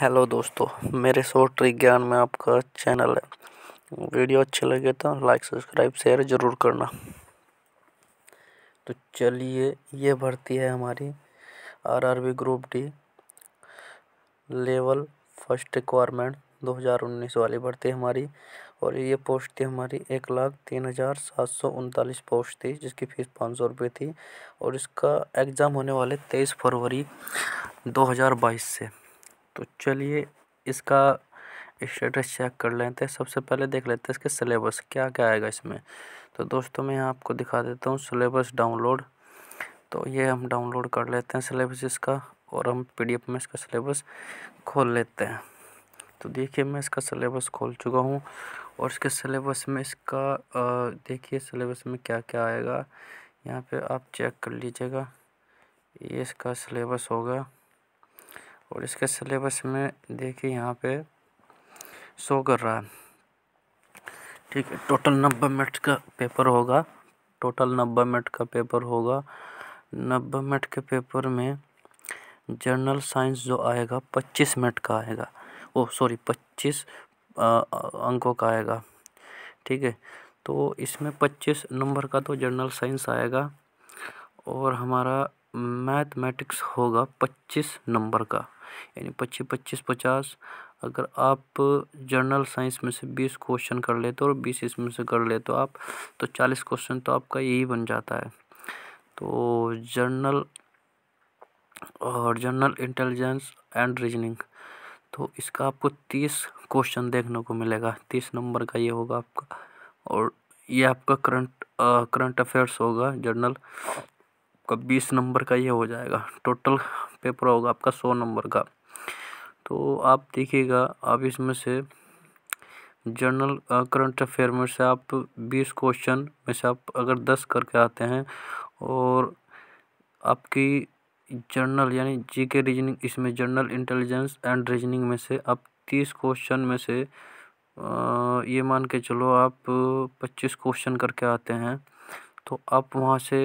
hello दोस्तों मेरे short trick ज्ञान में आपका चैनल है वीडियो अच्छे लगे तो लाइक सब्सक्राइब शेयर ज़रूर करना तो चलिए ये भर्ती है हमारी RRB group D level first requirement 2019 वाली भर्ती हमारी और ये पोस्ट थी हमारी एक लाख तीन हज़ार सात सौ उनतालीस पोस्ट थी जिसकी फ़ीस पाँच सौ रुपये थी और इसका एग्ज़ाम होने वाले तेईस फरवरी दो हज़ार बाईस से तो चलिए इसका स्टेटस चेक कर लेते हैं सबसे पहले देख लेते हैं इसके सिलेबस क्या क्या आएगा इसमें तो दोस्तों मैं आपको दिखा देता हूँ सिलेबस डाउनलोड तो ये हम डाउनलोड कर लेते हैं सिलेबस इसका और हम पीडीएफ में इसका सिलेबस खोल लेते हैं तो देखिए मैं इसका सिलेबस खोल चुका हूँ और इसके सिलेबस में इसका देखिए सिलेबस में क्या क्या आएगा यहाँ पे आप चेक कर लीजिएगा ये इसका सिलेबस होगा और इसके सिलेबस में देखिए यहाँ पे शो कर रहा है ठीक है टोटल नब्बे मिनट का पेपर होगा टोटल नब्बे मिनट का पेपर होगा नब्बे मिनट के पेपर में जनरल साइंस जो आएगा पच्चीस मिनट का आएगा ओ सॉरी पच्चीस अंकों का आएगा ठीक है तो इसमें पच्चीस नंबर का तो जनरल साइंस आएगा और हमारा मैथमेटिक्स होगा पच्चीस नंबर का यानी पच्चीस पच्चीस पचास अगर आप जर्नल साइंस में से बीस क्वेश्चन कर लेते हो और बीस इसमें से कर लेते हो आप तो चालीस क्वेश्चन तो आपका यही बन जाता है तो जर्नल और जर्नल इंटेलिजेंस एंड रीजनिंग तो इसका आपको तीस क्वेश्चन देखने को मिलेगा तीस नंबर का ये होगा आपका और ये आपका करंट करंट अफेयर्स होगा जर्नल आपका बीस नंबर का ये हो जाएगा टोटल पेपर होगा आपका सौ नंबर का तो आप देखिएगा आप इसमें से जनरल करंट अफेयर में से आप बीस क्वेश्चन में से आप अगर दस करके आते हैं और आपकी जनरल यानी जी के रीजनिंग इसमें जनरल इंटेलिजेंस एंड रीजनिंग में से आप तीस क्वेश्चन में से ये मान के चलो आप पच्चीस क्वेश्चन करके आते हैं तो आप वहाँ से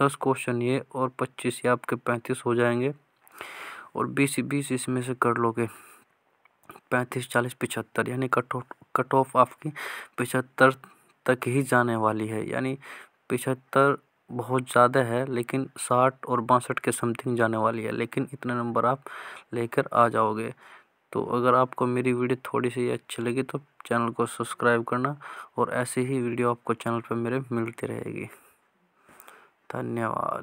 दस क्वेश्चन ये और पच्चीस ये आपके पैंतीस हो जाएंगे और बीस बीस इसमें से कर लोगे पैंतीस चालीस पिछहत्तर यानी कट ऑफ कट ऑफ आपकी पिछहत्तर तक ही जाने वाली है यानी पिछहत्तर बहुत ज़्यादा है लेकिन साठ और बासठ के समथिंग जाने वाली है लेकिन इतने नंबर आप लेकर आ जाओगे तो अगर आपको मेरी वीडियो थोड़ी सी अच्छी लगी तो चैनल को सब्सक्राइब करना और ऐसे ही वीडियो आपको चैनल पर मेरे मिलती रहेगी धन्यवाद